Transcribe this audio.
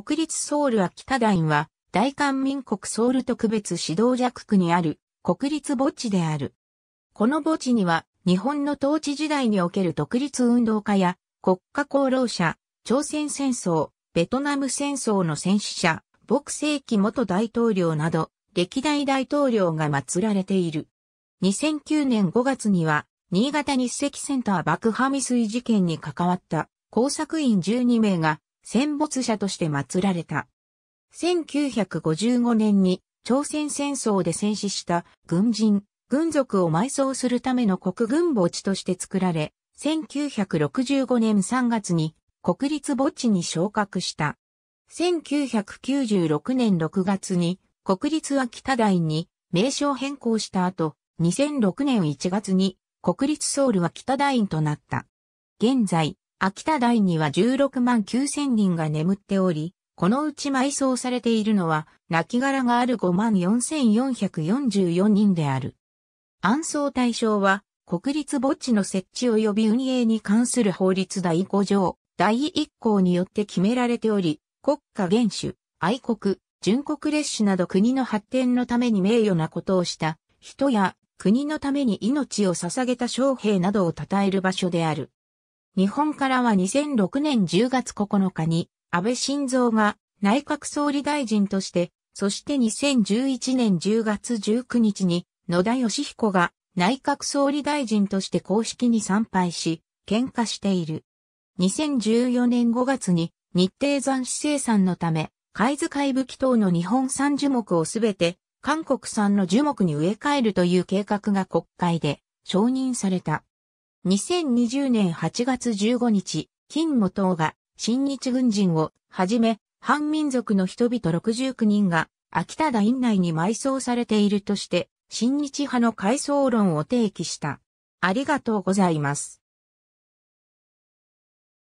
国立ソウル秋田大は、大韓民国ソウル特別指導弱区にある国立墓地である。この墓地には、日本の統治時代における独立運動家や、国家功労者、朝鮮戦争、ベトナム戦争の戦死者、牧世紀元大統領など、歴代大統領が祀られている。2009年5月には、新潟日赤センター爆破未遂事件に関わった工作員12名が戦没者として祀られた。1955年に朝鮮戦争で戦死した軍人、軍属を埋葬するための国軍墓地として作られ、1965年3月に国立墓地に昇格した。1996年6月に国立秋田台に名称変更した後、2006年1月に国立ソウルは北大院となった。現在、秋田台には16万9000人が眠っており、このうち埋葬されているのは、亡骸がある5万4444人である。暗葬対象は、国立墓地の設置及び運営に関する法律第5条、第1項によって決められており、国家元首、愛国、純国列首など国の発展のために名誉なことをした、人や国のために命を捧げた将兵などを称える場所である。日本からは2006年10月9日に安倍晋三が内閣総理大臣として、そして2011年10月19日に野田義彦が内閣総理大臣として公式に参拝し、喧嘩している。2014年5月に日程山市生産のため、海図海武器等の日本産樹木をすべて韓国産の樹木に植え替えるという計画が国会で承認された。2020年8月15日、金武党が、新日軍人を、はじめ、反民族の人々69人が、秋田田院内に埋葬されているとして、新日派の回想論を提起した。ありがとうございます。